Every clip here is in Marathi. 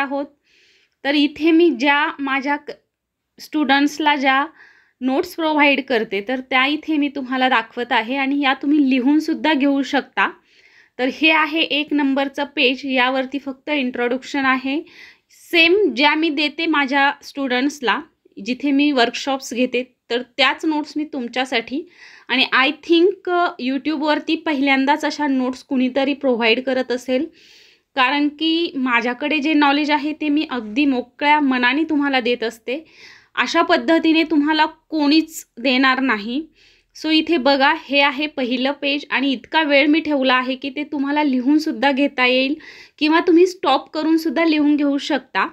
आहोत तर इथे मी ज्या माझ्या स्टुडंट्सला ज्या नोट्स प्रोव्हाइड करते तर त्या इथे मी तुम्हाला दाखवत आहे आणि या तुम्ही लिहूनसुद्धा घेऊ शकता तर हे आहे एक नंबरचं पेज यावरती फक्त इंट्रोडक्शन आहे सेम ज्या मी देते माझ्या स्टुडंट्सला जिथे मी वर्कशॉप्स घेते तर त्याच नोट्स मी तुमच्यासाठी आणि आय थिंक यूट्यूबवरती पहिल्यांदाच अशा नोट्स कुणीतरी प्रोव्हाइड करत असेल कारण की माझ्याकडे जे नॉलेज आहे ते मी अगदी मोकळ्या मनाने तुम्हाला देत असते अशा पद्धतीने तुम्हाला कोणीच देणार नाही सो इथे बघा हे आहे पहिलं पेज आणि इतका वेळ मी ठेवला आहे की ते तुम्हाला लिहूनसुद्धा घेता येईल किंवा तुम्ही स्टॉप करूनसुद्धा लिहून घेऊ शकता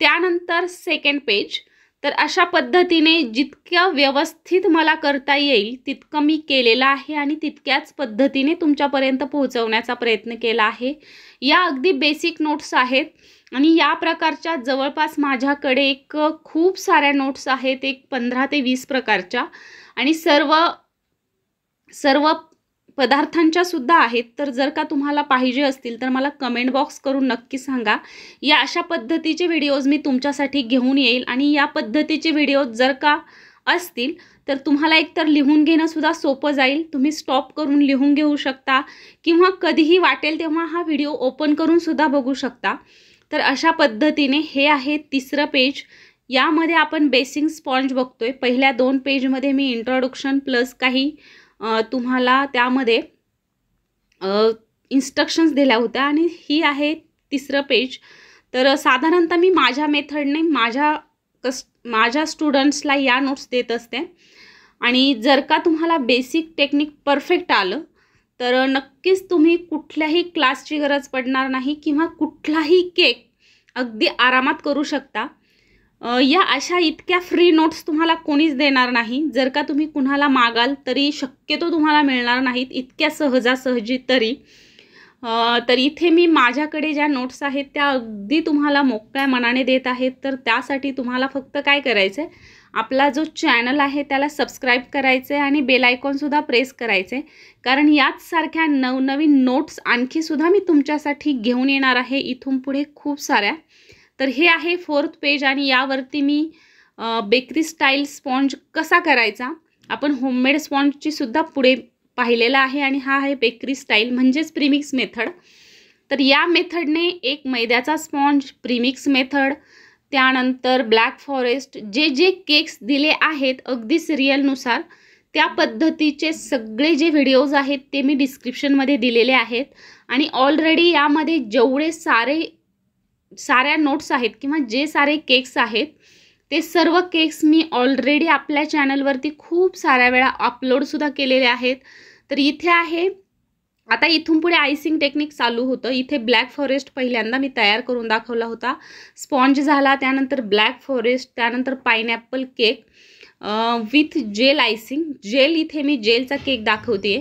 त्यानंतर सेकंड पेज तर अशा पद्धतीने जितक्या व्यवस्थित मला करता येईल तितकं मी केलेलं आहे आणि तितक्याच पद्धतीने तुमच्यापर्यंत पोहोचवण्याचा प्रयत्न केला आहे या अगदी बेसिक नोट्स आहेत आणि या प्रकारच्या जवळपास माझ्याकडे एक खूप साऱ्या नोट्स आहेत एक पंधरा ते वीस प्रकारच्या आणि सर्व सर्व पदार्थांच्या सुद्धा आहेत तर जर का तुम्हाला पाहिजे असतील तर मला कमेंट बॉक्स करून नक्की सांगा या अशा पद्धतीचे व्हिडिओज मी तुमच्यासाठी घेऊन येईल आणि या पद्धतीचे व्हिडिओज जर का असतील तर तुम्हाला एकतर लिहून घेणंसुद्धा सोपं जाईल तुम्ही स्टॉप करून लिहून घेऊ शकता किंवा कधीही वाटेल तेव्हा हा व्हिडिओ ओपन करूनसुद्धा बघू शकता तर अशा पद्धतीने हे आहे तिसरं पेज यामध्ये आपण बेसिंग स्पॉन्ज बघतोय पहिल्या दोन पेजमध्ये मी इंट्रोडक्शन प्लस काही तुम्हाला त्यामध्ये इन्स्ट्रक्शन्स दिल्या होत्या आणि ही आहे तिसरं पेज तर साधारणतः मी माझ्या मेथडने माझ्या कस माझ्या स्टुडंट्सला या नोट्स देत असते आणि जर का तुम्हाला बेसिक टेक्निक परफेक्ट आलं तर नक्कीच तुम्ही कुठल्याही क्लासची गरज पडणार नाही किंवा कुठलाही केक अगदी आरामात करू शकता या अशा इतक्या फ्री नोट्स तुम्हाला कोणीच देणार नाही जर का तुम्ही कुणाला मागाल तरी शक्यतो तुम्हाला मिळणार नाहीत इतक्या सहजासहजी तरी तर इथे मी माझ्याकडे ज्या नोट्स आहेत त्या अगदी तुम्हाला मोकळ्या मनाने देत आहेत तर त्यासाठी तुम्हाला फक्त काय करायचं आहे आपला जो चॅनल आहे त्याला सबस्क्राईब करायचं आहे आणि बेलायकॉनसुद्धा प्रेस करायचं आहे कारण याचसारख्या नवनवीन नोट्स आणखीसुद्धा मी तुमच्यासाठी घेऊन येणार आहे इथून पुढे खूप साऱ्या तर हे आहे फोर्थ पेज आणि यावरती मी बेकरी स्टाईल स्पॉन्ज कसा करायचा आपण होममेड स्पॉन्जचीसुद्धा सुद्धा पुढे पाहिलेला आहे आणि हा आहे बेकरी स्टाईल म्हणजेच प्रिमिक्स मेथड तर या मेथडने एक मैद्याचा स्पॉन्ज प्रीमिक्स मेथड त्यानंतर ब्लॅक फॉरेस्ट जे जे केक्स दिले आहेत अगदी सिरियलनुसार त्या पद्धतीचे सगळे जे व्हिडिओज आहेत ते मी डिस्क्रिप्शनमध्ये दिलेले आहेत आणि ऑलरेडी यामध्ये जेवढे सारे साऱ्या नोट्स आहेत किंवा जे सारे केक्स आहेत ते सर्व केक्स मी ऑलरेडी आपल्या चॅनलवरती खूप साऱ्या वेळा अपलोडसुद्धा केलेले आहेत तर इथे आहे आता इथून पुढे आयसिंग टेक्निक चालू होतं इथे ब्लॅक फॉरेस्ट पहिल्यांदा मी तयार करून दाखवला होता स्पॉन्ज झाला त्यानंतर ब्लॅक फॉरेस्ट त्यानंतर pineapple cake with gel icing gel इथे मी जेलचा केक दाखवते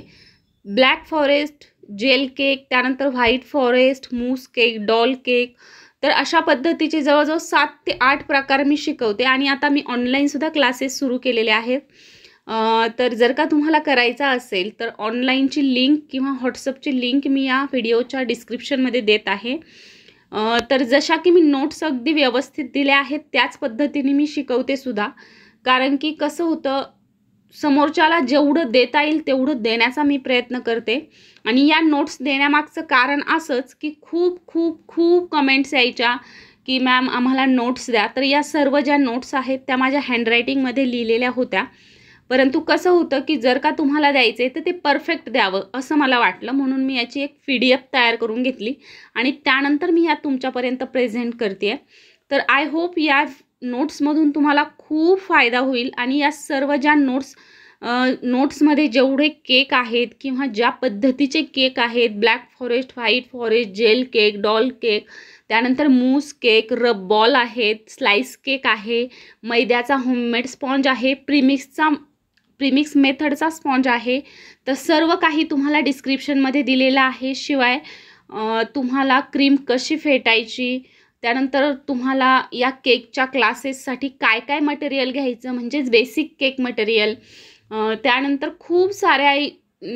ब्लॅक फॉरेस्ट जेल केक त्यानंतर white forest mousse cake doll cake तर अशा पद्धतीचे जवळजवळ सात ते आठ प्रकार मी शिकवते आणि आता मी ऑनलाईनसुद्धा क्लासेस सुरू केलेले आहेत तर जर का तुम्हाला करायचा असेल तर ऑनलाईनची लिंक किंवा व्हॉट्सअपची लिंक मी या व्हिडिओच्या डिस्क्रिप्शनमध्ये देत आहे तर जशा की मी नोट्स अगदी व्यवस्थित दिल्या आहेत त्याच पद्धतीने मी शिकवते सुद्धा कारण की कसं होतं समोरच्याला जेवढं देता येईल तेवढं देण्याचा मी प्रयत्न करते आणि या नोट्स देण्यामागचं कारण असंच की खूप खूप खूप कमेंट्स यायच्या की मॅम आम्हाला नोट्स द्या तर या सर्व ज्या नोट्स आहेत त्या माझ्या हँडरायटिंगमध्ये लिहिलेल्या होत्या परंतु कसं होतं की जर का तुम्हाला द्यायचं आहे तर ते परफेक्ट द्यावं असं मला वाटलं म्हणून मी याची एक पी डी एफ तयार करून घेतली आणि त्यानंतर मी या तुमच्यापर्यंत प्रेझेंट करते तर आय होप या नोट्समधून तुम्हाला खूप फायदा होईल आणि या सर्व ज्या नोट्स नोट्समध्ये जेवढे केक आहेत किंवा ज्या पद्धतीचे केक आहेत black forest white forest gel cake doll cake त्यानंतर मूस केक रब बॉल आहेत स्लाईस केक आहे मैद्याचा होममेड स्पॉन्ज आहे प्रीमिक्सचा प्रीमिक्स मेथडचा स्पॉन्ज आहे तर सर्व काही तुम्हाला डिस्क्रिप्शनमध्ये दिलेलं आहे शिवाय तुम्हाला क्रीम कशी फेटायची त्यानंतर तुम्हाला या केकच्या क्लासेससाठी काय काय मटेरियल घ्यायचं म्हणजेच बेसिक केक मटेरियल त्यानंतर खूप साऱ्या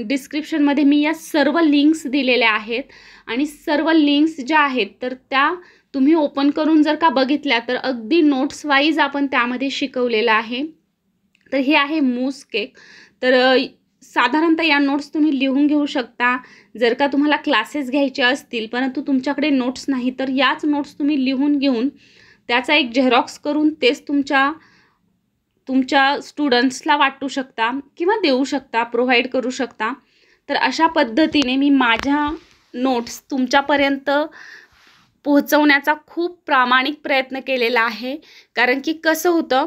डिस्क्रिप्शनमध्ये मी या सर्व लिंक्स दिलेल्या आहेत आणि सर्व लिंक्स ज्या आहेत तर त्या तुम्ही ओपन करून जर का बघितल्या तर अगदी नोट्स वाईज आपण त्यामध्ये शिकवलेलं आहे तर हे आहे मूस केक तर साधारणतः या नोट्स तुम्ही लिहून घेऊ शकता जर का तुम्हाला क्लासेस घ्यायचे असतील परंतु तुमच्याकडे नोट्स नाही तर याच नोट्स तुम्ही लिहून घेऊन त्याचा एक झेरॉक्स करून तेच तुमच्या तुमच्या स्टुडंट्सला वाटू शकता किंवा देऊ शकता प्रोव्हाइड करू शकता तर अशा पद्धतीने मी माझ्या नोट्स तुमच्यापर्यंत पोहोचवण्याचा खूप प्रामाणिक प्रयत्न केलेला आहे कारण की कसं होतं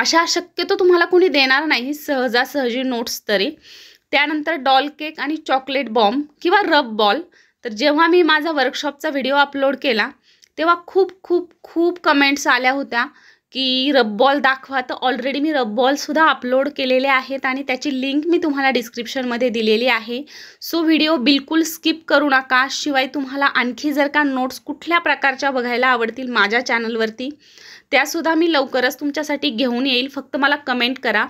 अशा शक्यतो तुम्हाला कोणी देणार नाही सहजासहजी नोट्स तरी त्यानंतर डॉल केक आणि चॉकलेट बॉम्ब किंवा रब बॉल तर जेव्हा मी माझा वर्कशॉपचा व्हिडिओ अपलोड केला तेव्हा खूप खूप खूप कमेंट्स आल्या होत्या की रब्बॉल दाखवा तर ऑलरेडी मी रब्बॉलसुद्धा अपलोड केलेले आहेत आणि त्याची लिंक मी तुम्हाला डिस्क्रिप्शनमध्ये दिलेली आहे सो व्हिडिओ बिलकुल स्किप करू नका शिवाय तुम्हाला आणखी जर का नोट्स कुठल्या प्रकारच्या बघायला आवडतील माझ्या चॅनलवरती त्यासुद्धा मी लवकरच तुमच्यासाठी घेऊन येईल फक्त मला कमेंट करा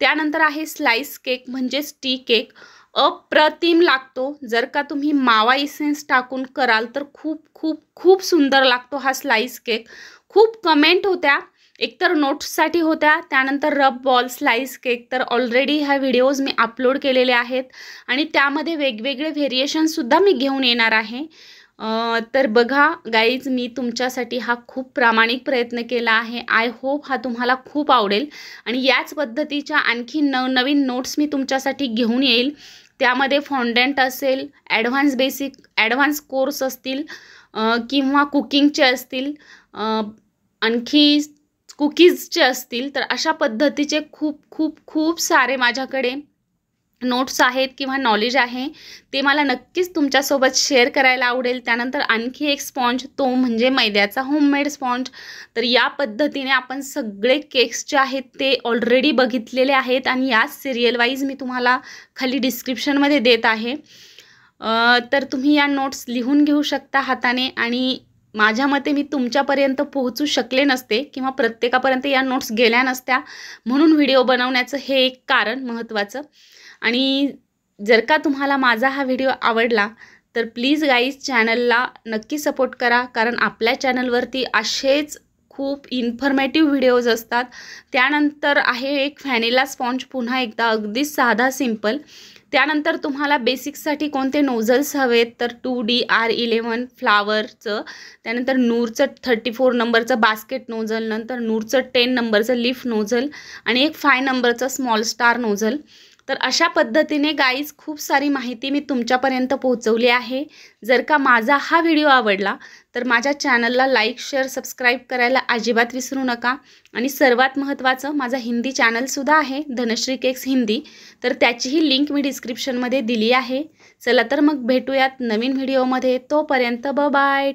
त्यानंतर आहे स्लाईस केक म्हणजेच टी केक अप्रतिम लागतो जर का तुम्ही मावा इसेन्स टाकून कराल तर खूप खूप खूप सुंदर लागतो हा स्लाईस केक खूप कमेंट होत्या एकतर नोट्ससाठी होत्या त्यानंतर रब बॉल स्लाईस केक तर ऑलरेडी ह्या व्हिडिओज मी अपलोड केलेले आहेत आणि त्यामध्ये वेगवेगळे व्हेरिएशनसुद्धा मी घेऊन येणार आहे तर बघा गाईज मी तुमच्यासाठी हा खूप प्रामाणिक प्रयत्न केला आहे आय होप हा तुम्हाला खूप आवडेल आणि याच पद्धतीच्या आणखी नवनवीन नोट्स मी तुमच्यासाठी घेऊन येईल त्यामध्ये फॉन्डंट असेल ॲडव्हान्स बेसिक ॲडव्हान्स कोर्स असतील किंवा कुकिंगचे असतील आणखी कुकीजचे असतील तर अशा पद्धतीचे खूप खूप खूप सारे माझ्याकडे नोट्स आहेत किंवा नॉलेज आहे ते मला नक्कीच तुमच्यासोबत शेअर करायला आवडेल त्यानंतर आणखी एक स्पॉन्ज तो म्हणजे मैद्याचा होममेड स्पॉन्ज तर या पद्धतीने आपण सगळे केक्स जे आहेत ते ऑलरेडी बघितलेले आहेत आणि याच सिरियलवाईज मी तुम्हाला खाली डिस्क्रिप्शनमध्ये देत आहे तर तुम्ही या नोट्स लिहून घेऊ शकता हाताने आणि माझ्या मते मी तुमच्यापर्यंत पोहोचू शकले नसते किंवा प्रत्येकापर्यंत या नोट्स गेल्या नसत्या म्हणून व्हिडिओ बनवण्याचं हे एक कारण महत्त्वाचं आणि जर का तुम्हाला माझा हा व्हिडिओ आवडला तर प्लीज गाईज चॅनलला नक्की सपोर्ट करा कारण आपल्या चॅनलवरती असेच खूप इन्फॉर्मेटिव्ह व्हिडिओज असतात त्यानंतर आहे एक फॅनेला स्पॉन्ज पुन्हा एकदा अगदी साधा सिंपल त्यानंतर तुम्हाला बेसिकसाठी कोणते नोझल्स हवेत तर टू डी आर इलेवन फ्लावरचं त्यानंतर नूरचं थर्टी फोर नंबरचं बास्केट नोझल नंतर नूरचं टेन नंबरचं लिफ नोझल आणि एक फाय नंबरचं स्मॉल स्टार नोझल तर अशा पद्धतीने गाईज खूप सारी माहिती मी तुमच्यापर्यंत पोहोचवली आहे जर का माझा हा व्हिडिओ आवडला तर माझ्या चॅनलला लाईक शेअर सबस्क्राईब करायला अजिबात विसरू नका आणि सर्वात महत्त्वाचं माझा हिंदी चॅनलसुद्धा आहे धनश्री केक्स हिंदी तर त्याचीही लिंक मी डिस्क्रिप्शनमध्ये दिली आहे चला तर मग भेटूयात नवीन व्हिडिओमध्ये तोपर्यंत ब बाय